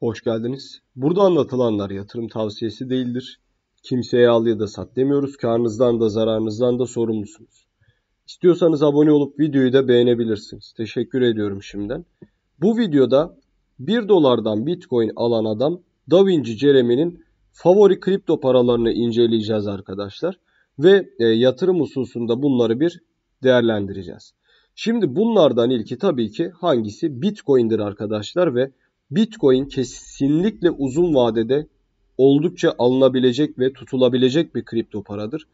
Hoş geldiniz. Burada anlatılanlar yatırım tavsiyesi değildir. Kimseye al ya da sat demiyoruz. Karnınızdan da zararınızdan da sorumlusunuz. İstiyorsanız abone olup videoyu da beğenebilirsiniz. Teşekkür ediyorum şimdiden. Bu videoda 1 dolardan bitcoin alan adam Davinci Vinci Jeremy'nin favori kripto paralarını inceleyeceğiz arkadaşlar. Ve e, yatırım hususunda bunları bir değerlendireceğiz. Şimdi bunlardan ilki tabii ki hangisi Bitcoin'dir arkadaşlar ve Bitcoin kesinlikle uzun vadede oldukça alınabilecek ve tutulabilecek bir kripto paradır.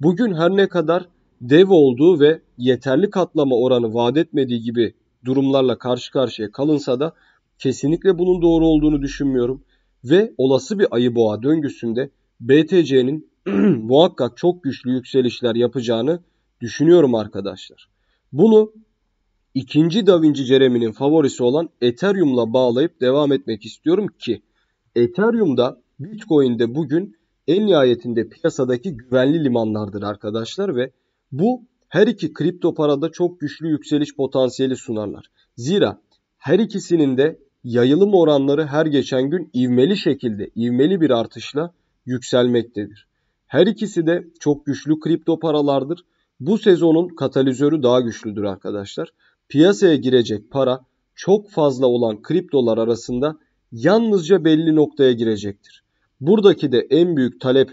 Bugün her ne kadar dev olduğu ve yeterli katlama oranı vaat etmediği gibi durumlarla karşı karşıya kalınsa da kesinlikle bunun doğru olduğunu düşünmüyorum ve olası bir ayı boğa döngüsünde BTC'nin muhakkak çok güçlü yükselişler yapacağını düşünüyorum arkadaşlar. Bunu ikinci Da Vinci Jeremy'nin favorisi olan Ethereum'la bağlayıp devam etmek istiyorum ki Ethereum'da Bitcoin'de bugün en nihayetinde piyasadaki güvenli limanlardır arkadaşlar ve bu her iki kripto parada çok güçlü yükseliş potansiyeli sunarlar. Zira her ikisinin de yayılım oranları her geçen gün ivmeli şekilde, ivmeli bir artışla yükselmektedir. Her ikisi de çok güçlü kripto paralardır. Bu sezonun katalizörü daha güçlüdür arkadaşlar piyasaya girecek para çok fazla olan kriptolar arasında yalnızca belli noktaya girecektir. Buradaki de en büyük talep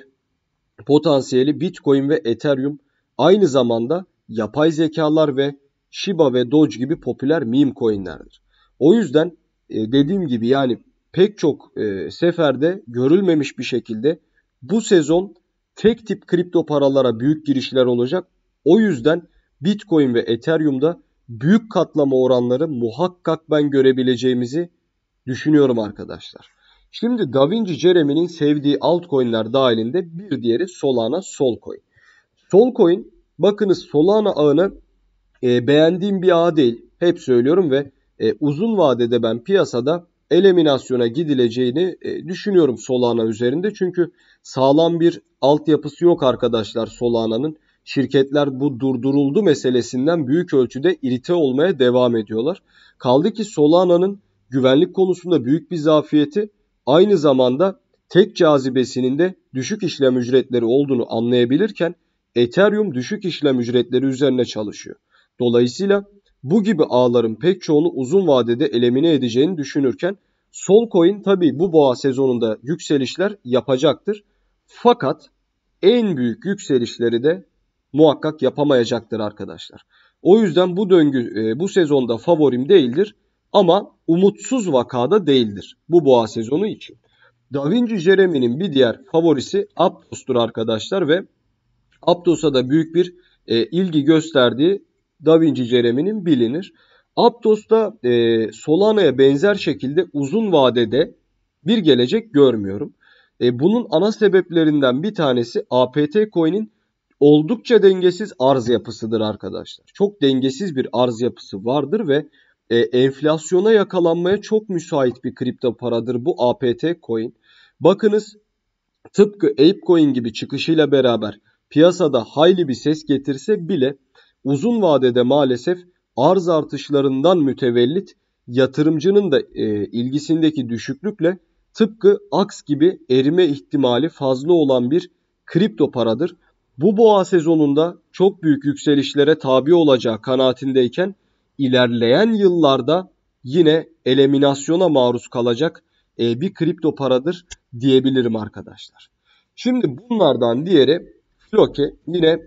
potansiyeli Bitcoin ve Ethereum aynı zamanda yapay zekalar ve Shiba ve Doge gibi popüler meme coinlerdir. O yüzden e, dediğim gibi yani pek çok e, seferde görülmemiş bir şekilde bu sezon tek tip kripto paralara büyük girişler olacak. O yüzden Bitcoin ve Ethereum'da büyük katlama oranları muhakkak ben görebileceğimizi düşünüyorum arkadaşlar. Şimdi DaVinci Jeremy'nin sevdiği altcoin'ler dahilinde bir diğeri Solana Solcoin. Solcoin bakınız Solana ağını e, beğendiğim bir ağ değil. Hep söylüyorum ve e, uzun vadede ben piyasada eliminasyona gidileceğini e, düşünüyorum Solana üzerinde. Çünkü sağlam bir altyapısı yok arkadaşlar Solana'nın şirketler bu durduruldu meselesinden büyük ölçüde irite olmaya devam ediyorlar. Kaldı ki Solana'nın güvenlik konusunda büyük bir zafiyeti aynı zamanda tek cazibesinin de düşük işlem ücretleri olduğunu anlayabilirken Ethereum düşük işlem ücretleri üzerine çalışıyor. Dolayısıyla bu gibi ağların pek çoğunu uzun vadede elemine edeceğini düşünürken Solcoin tabi bu boğa sezonunda yükselişler yapacaktır. Fakat en büyük yükselişleri de muhakkak yapamayacaktır arkadaşlar. O yüzden bu döngü e, bu sezonda favorim değildir ama umutsuz vakada değildir bu boğa sezonu için. Da Vinci Jeremy'nin bir diğer favorisi Aptos'tur arkadaşlar ve Aptos'a da büyük bir e, ilgi gösterdiği Da Vinci Jeremy'nin bilinir. Aptos da e, Solana'ya benzer şekilde uzun vadede bir gelecek görmüyorum. E, bunun ana sebeplerinden bir tanesi APT coin'in oldukça dengesiz arz yapısıdır arkadaşlar. Çok dengesiz bir arz yapısı vardır ve e, enflasyona yakalanmaya çok müsait bir kripto paradır bu APT coin. Bakınız tıpkı ApeCoin gibi çıkışıyla beraber piyasada hayli bir ses getirse bile uzun vadede maalesef arz artışlarından mütevellit yatırımcının da e, ilgisindeki düşüklükle tıpkı aks gibi erime ihtimali fazla olan bir kripto paradır bu boğa sezonunda çok büyük yükselişlere tabi olacağı kanaatindeyken ilerleyen yıllarda yine eliminasyona maruz kalacak e, bir kripto paradır diyebilirim arkadaşlar. Şimdi bunlardan diğeri Floki yine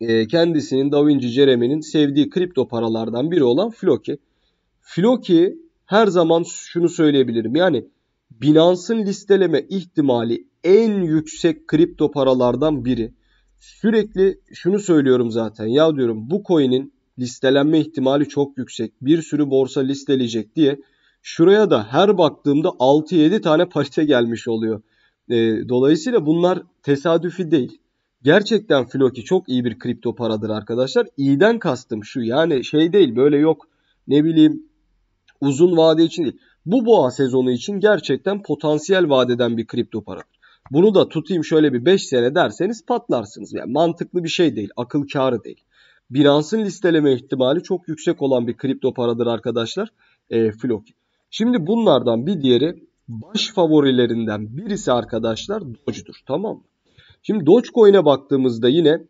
e, kendisinin Davinci Vinci Jeremy'nin sevdiği kripto paralardan biri olan Floki. Floki her zaman şunu söyleyebilirim yani Binance'ın listeleme ihtimali en yüksek kripto paralardan biri. Sürekli şunu söylüyorum zaten. Ya diyorum bu coin'in listelenme ihtimali çok yüksek. Bir sürü borsa listeleyecek diye. Şuraya da her baktığımda 6-7 tane parite gelmiş oluyor. E, dolayısıyla bunlar tesadüfi değil. Gerçekten Floki çok iyi bir kripto paradır arkadaşlar. İyiden kastım şu yani şey değil böyle yok ne bileyim uzun vade için değil. Bu boğa sezonu için gerçekten potansiyel vadeden bir kripto paradır. Bunu da tutayım şöyle bir 5 sene derseniz patlarsınız. Yani mantıklı bir şey değil, akıl kârı değil. Binance'ın listeleme ihtimali çok yüksek olan bir kripto paradır arkadaşlar. E, Flock. Şimdi bunlardan bir diğeri baş favorilerinden birisi arkadaşlar Doge'dur. Tamam mı? Şimdi Dogecoin'e baktığımızda yine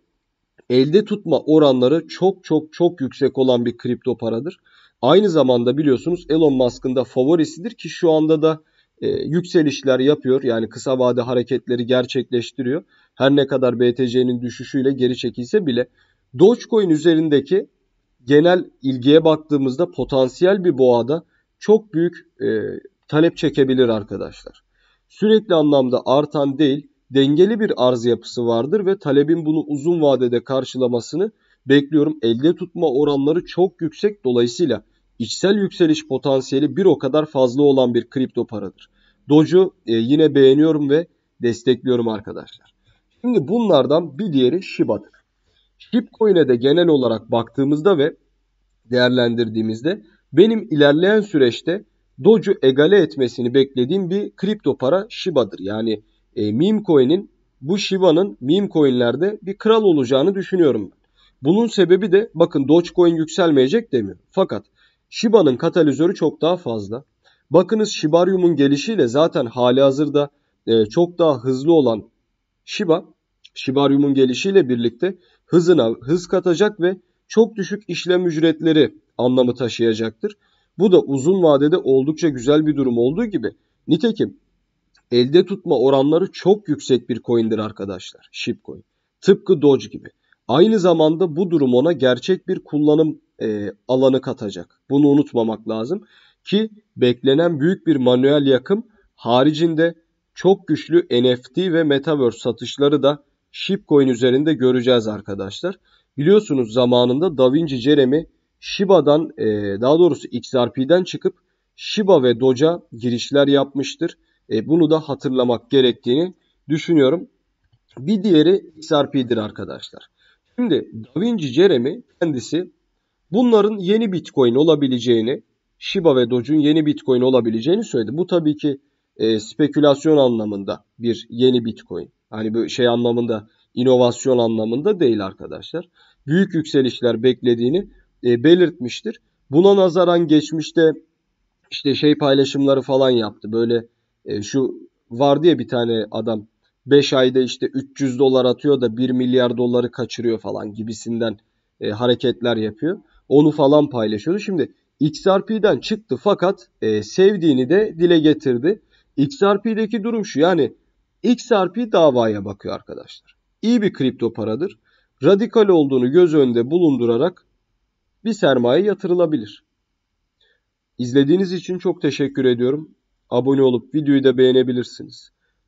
elde tutma oranları çok çok çok yüksek olan bir kripto paradır. Aynı zamanda biliyorsunuz Elon Musk'ın da favorisidir ki şu anda da e, yükselişler yapıyor. Yani kısa vade hareketleri gerçekleştiriyor. Her ne kadar BTC'nin düşüşüyle geri çekilse bile Dogecoin üzerindeki genel ilgiye baktığımızda potansiyel bir boğada çok büyük e, talep çekebilir arkadaşlar. Sürekli anlamda artan değil, dengeli bir arz yapısı vardır ve talebin bunu uzun vadede karşılamasını bekliyorum. Elde tutma oranları çok yüksek dolayısıyla içsel yükseliş potansiyeli bir o kadar fazla olan bir kripto paradır. Doge'u e, yine beğeniyorum ve destekliyorum arkadaşlar. Şimdi bunlardan bir diğeri Shiba'dır. Shibcoin'e de genel olarak baktığımızda ve değerlendirdiğimizde benim ilerleyen süreçte Doge'u egale etmesini beklediğim bir kripto para Shiba'dır. Yani e, meme coin'in bu Shiba'nın meme coin'lerde bir kral olacağını düşünüyorum. Bunun sebebi de bakın Dogecoin yükselmeyecek demiyor. Fakat Shiba'nın katalizörü çok daha fazla. Bakınız Shibarium'un gelişiyle zaten hali hazırda e, çok daha hızlı olan Shiba, Shibarium'un gelişiyle birlikte hızına hız katacak ve çok düşük işlem ücretleri anlamı taşıyacaktır. Bu da uzun vadede oldukça güzel bir durum olduğu gibi. Nitekim elde tutma oranları çok yüksek bir coin'dir arkadaşlar. Shipcoin. Tıpkı Doge gibi. Aynı zamanda bu durum ona gerçek bir kullanım e, alanı katacak. Bunu unutmamak lazım ki beklenen büyük bir manuel yakım haricinde çok güçlü NFT ve Metaverse satışları da Shipcoin üzerinde göreceğiz arkadaşlar. Biliyorsunuz zamanında Davinci Jeremy Shiba'dan e, daha doğrusu XRP'den çıkıp Shiba ve Doge'a girişler yapmıştır. E, bunu da hatırlamak gerektiğini düşünüyorum. Bir diğeri XRP'dir arkadaşlar. Şimdi Da Vinci Jeremy kendisi bunların yeni Bitcoin olabileceğini, Shiba ve Doge'un yeni Bitcoin olabileceğini söyledi. Bu tabii ki e, spekülasyon anlamında bir yeni Bitcoin. Hani böyle şey anlamında, inovasyon anlamında değil arkadaşlar. Büyük yükselişler beklediğini e, belirtmiştir. Buna nazaran geçmişte işte şey paylaşımları falan yaptı. Böyle e, şu vardı ya bir tane adam 5 ayda işte 300 dolar atıyor da 1 milyar doları kaçırıyor falan gibisinden e, hareketler yapıyor. Onu falan paylaşıyordu. Şimdi XRP'den çıktı fakat e, sevdiğini de dile getirdi. XRP'deki durum şu yani XRP davaya bakıyor arkadaşlar. İyi bir kripto paradır. Radikal olduğunu göz önünde bulundurarak bir sermaye yatırılabilir. İzlediğiniz için çok teşekkür ediyorum. Abone olup videoyu da beğenebilirsiniz.